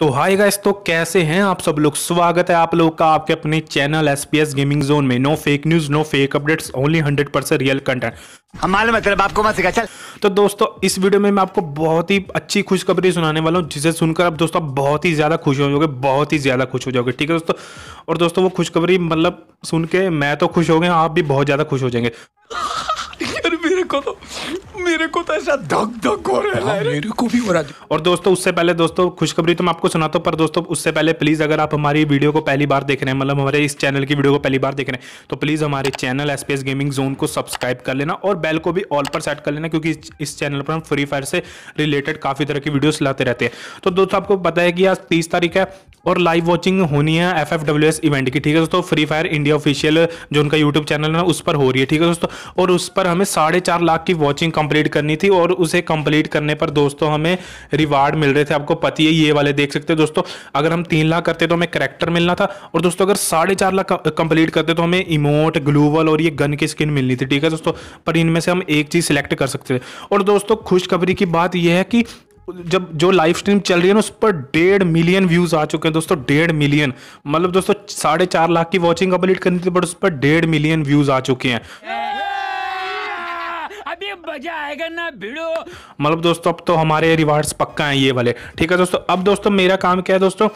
तो hi guys तो कैसे हैं आप सब लोग स्वागत है आप लोग का आपके अपने channel S P S gaming zone में no fake news no fake updates only hundred percent real content हमारे मतलब आपको मैं सिखा चल तो दोस्तों इस वीडियो में मैं आपको बहुत ही अच्छी खुशखबरी सुनाने वाला हूँ जिसे सुनकर आप दोस्तों बहुत ही ज़्यादा खुश हो जाओगे बहुत ही ज़्यादा खुश हो जाओगे ठीक है दोस्तों और दोस्तों वो खुशखबरी मतलब सुन के मैं तो खुश हो गया आप भी बहुत ज़्यादा खुश हो जाएंगे को तो मेरे को तो ऐसा धक धक हो रहा है हाँ, मेरे को भी हो रहा है और दोस्तों उससे पहले दोस्तों खुशखबरी तो मैं आपको सुनाता हूँ पर दोस्तों उससे पहले प्लीज़ अगर आप हमारी वीडियो को पहली बार देख रहे हैं मतलब हमारे इस चैनल की वीडियो को पहली बार देख रहे हैं तो प्लीज़ हमारे चैनल एस गेमिंग जोन को सब्सक्राइब कर लेना और बेल को भी ऑल पर सेट कर लेना क्योंकि इस चैनल पर हम फ्री फायर से रिलेटेड काफ़ी तरह की वीडियोस लाते रहते हैं तो दोस्तों आपको पता है कि आज तीस तारीख है और लाइव वॉचिंग होनी है F F W S event की ठीक है दोस्तों फ्री फायर इंडिया ऑफिशियल जो उनका यूट्यूब चैनल है ना उस पर हो रही है ठीक है दोस्तों और उस पर हमें साढ़े चार लाख की वॉचिंग कंप्लीट करनी थी और उसे कंप्लीट करने पर दोस्तों हमें रिवार्ड मिल रहे थे आपको पति है ये वाले देख सकते हैं दोस्तों अगर हम तीन लाख करते तो हमें करेक्टर मिलना था और दोस्तों अगर साढ़े चार लाख कंप्लीट करते तो हमें इमोट ग्लूवल और ये गन की स्किन मिलनी थी ठीक है दोस्तों पर इनमें से हम एक चीज़ सिलेक्ट कर सकते थे और दोस्तों खुशखबरी की बात यह है कि जब जो लाइव स्ट्रीम चल रही है ना उस पर डेढ़ मिलियन व्यूज़ आ चुके हैं दोस्तों डेढ़ मिलियन मतलब दोस्तों साढ़े चार लाख की वॉचिंग कंप्लीट करनी थी बट उस पर डेढ़ मिलियन व्यूज़ आ चुके हैं अभी मजा आएगा ना भिड़ो मतलब दोस्तों अब तो हमारे रिवार्ड्स पक्का हैं ये वाले ठीक है दोस्तों अब दोस्तों मेरा काम क्या है दोस्तों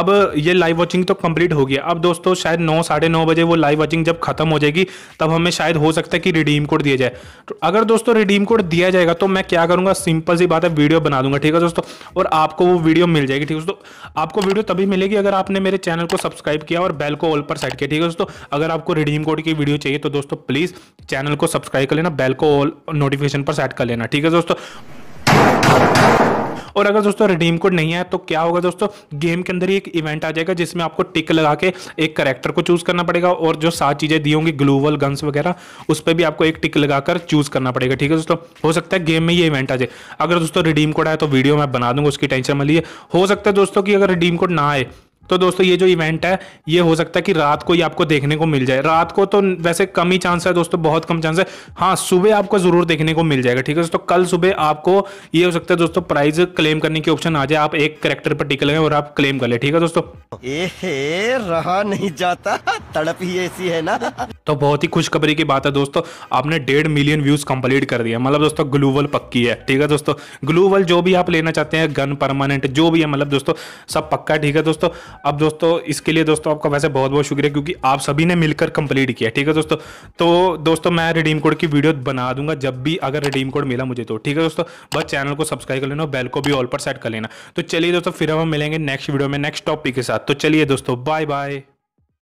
अब ये लाइव वॉचिंग तो कंप्लीट हो गया अब दोस्तों शायद नौ साढ़े नौ बजे वो लाइव वॉचिंग जब खत्म हो जाएगी तब हमें शायद हो सकता है कि रिडीम कोड दिया जाए तो अगर दोस्तों रिडीम कोड दिया जाएगा तो मैं क्या करूंगा सिंपल सी बात है वीडियो बना दूंगा ठीक है दोस्तों और आपको वो वीडियो मिल जाएगी ठीक है दोस्तों आपको वीडियो तभी मिलेगी अगर आपने मेरे चैनल को सब्सक्राइब किया और बेल को ऑल पर सेट किया ठीक है दोस्तों अगर आपको रिडीम कोड की वीडियो चाहिए तो दोस्तों प्लीज़ चैनल को सब्सक्राइब कर लेना बेल को ऑल नोटिफिकेशन पर सेट कर लेना ठीक है दोस्तों और अगर दोस्तों रिडीम कोड नहीं है तो क्या होगा दोस्तों गेम के अंदर ही एक इवेंट आ जाएगा जिसमें आपको टिक लगा के एक करेक्टर को चूज करना पड़ेगा और जो सात चीजें दी होंगी ग्लूवल गन्स वगैरह उस पर भी आपको एक टिक लगाकर चूज करना पड़ेगा ठीक है दोस्तों हो सकता है गेम में ये इवेंट आ जाए अगर दोस्तों रिडीम कोड आए तो वीडियो मैं बना दूंगा उसकी टेंशन मिली हो सकता है दोस्तों की अगर रिडीम कोड ना आए तो दोस्तों ये जो इवेंट है ये हो सकता है कि रात को ही आपको देखने को मिल जाए रात को तो वैसे कम ही चांस है दोस्तों बहुत कम चांस है हाँ सुबह आपको जरूर देखने को मिल जाएगा ठीक है दोस्तों कल सुबह आपको ये हो सकता है दोस्तों प्राइज क्लेम करने की ऑप्शन आ जाए आप एक करेक्टर पर टिक लें और आप क्लेम कर ले ठीक है दोस्तों रहा नहीं जाता तड़प ही ऐसी है ना तो बहुत ही खुशखबरी की बात है दोस्तों आपने डेढ़ मिलियन व्यूज कंप्लीट कर दिया मतलब दोस्तों ग्लूवल पक्की है ठीक है दोस्तों ग्लूवल जो भी आप लेना चाहते हैं गन परमानेंट जो भी है मतलब दोस्तों सब पक्का ठीक है दोस्तों अब दोस्तों इसके लिए दोस्तों आपका वैसे बहुत बहुत शुक्रिया क्योंकि आप सभी ने मिलकर कंप्लीट किया ठीक है दोस्तों तो दोस्तों मैं रिडीम कोड की वीडियो बना दूंगा जब भी अगर रिडीम कोड मिला मुझे तो ठीक है दोस्तों बस चैनल को सब्सक्राइब कर लेना और बेल को भी ऑल पर सेट कर लेना तो चलिए दोस्तों फिर हम मिलेंगे नेक्स्ट वीडियो में नेक्स्ट टॉपिक के साथ तो चलिए दोस्तों बाय बाय